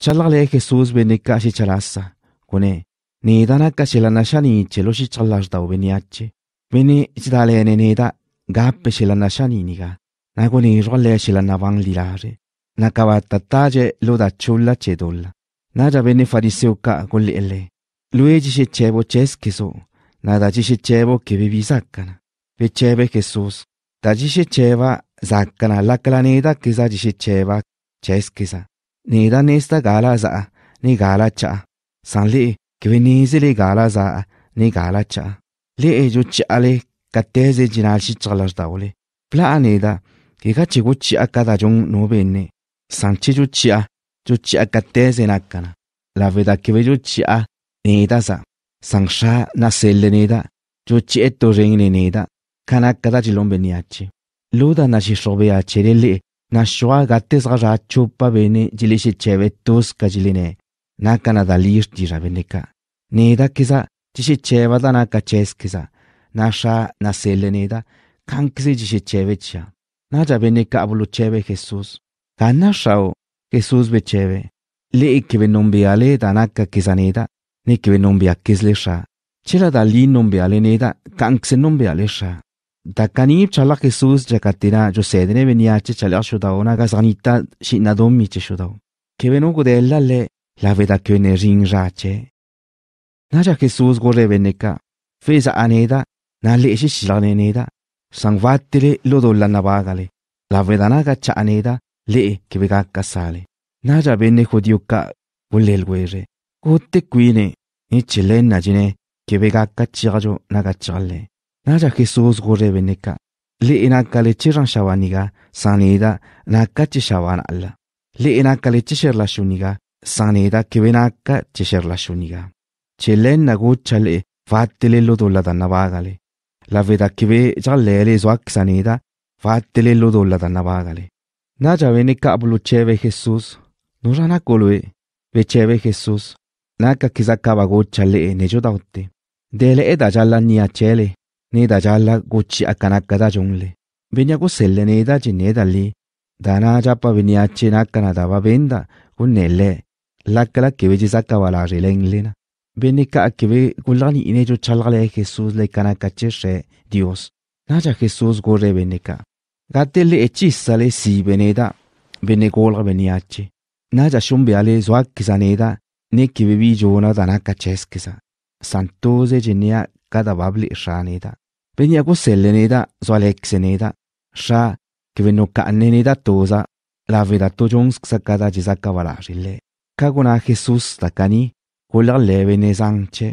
Chalale Jesús benekashi charasa. Kone, ni la danaka shelanashani cheloshi chalashdau beniache. Bene ne neneda gappe shelanashani niga. Nagone rolle la shelanavang lilare. Nakavatattaje loda chulla chedulla. Naja bene fariseo ka golli elle. Luigi shechevo cheskeso. Nada chishechevo che bevi saccana. Beceve Jesús. Da chiseceva zaccana la calaneta che sa chiseceva ceschesa. နေတာနေတာဂါလာဇာနေဂါလာချာဆန်လေကဝနီစီလေဂါလာဇာနေဂါလာချာလေအေဂျူချာလေကတဲဇေဂျီနာရှိချလာတာဝလေပလာနေတာကေကချေကိုချီအကတာဂျုံနိုဘေနေဆန်ချီဂျူချီအဂျူချီအကတဲဇေနာကနာလာဝေဒါကေဝေဂျူချီအနေတာဇာဆန်ရှာနာဆယ်လေနေတာဂျူချီအတိုရင်းနေနေတာခနာကတာဂျီလုံးဘေနီယာချီလူဒါနာရှိဆိုဘေယာချေလေလေ Nashua gattis ga rachupa bene jilishi cheve tus ka jiline na kana da lir jira bene ka. Neda kisa jishi cheva da na ka ches kisa na sha na sele neda kankisi jishi cheve cha. Na ja bene ka abulu cheve Jesus. Ka na shao Jesus be cheve. Le ikkive nombi ale da na ka kisa neda ne ikkive nombi akkis le sha. Chila da li nombi ale neda kankisi nombi ale sha dakani chalak Jesus jakatina jo sedene venia che chalak shuda ona ga zanita shi nadom mi che shuda ke beno go de la le la veda ke ne ring ja che na ja Jesus go reveneka feza aneda na le shi shi lane neda sangvatire lo do la na ba gale la veda na ga cha aneda le ke vega ka sale na ja bene ko dio ka bulle el guere ko te quine ni chilen na jine ke vega ka chi ga jo na ga chale naja ki soos gore be neka li ina kale chiran shawaniga sanida na kachi shawana alla li ina kale chisherla shuniga sanida kibena ka chisherla shuniga chelen nago chale fattele lo dolla danna vagale la veda kibe challele zwak sanida fattele lo dolla danna vagale naja venika ablu cheve jesus nurana kolwe vecheve jesus naka kizakaba go chale nejo dautte dele eda jalla niya chele Neda needa challa gochi akkanakka jungle veniako selle neda needa neda li dana japa chappa veniache nakkana dava venda Lakala lakkala keveji sakka wala rilenglena venika akeve kulani ine jo chalgale jesus le kana kanakache she dios naja jesus gore venika gatelle echi sale si veneda venegolga veniache naja shumbi ale zwa kisa neda. ne jo na dana skisa. santose jenea da sha katawapli xaanita pinyakuselenita soaleksenita xa kivinnukka'anninita tuusa laavitattutyunsk sakata chisakkavalaaxille ka kuna jesus takani kulaqleevinizanche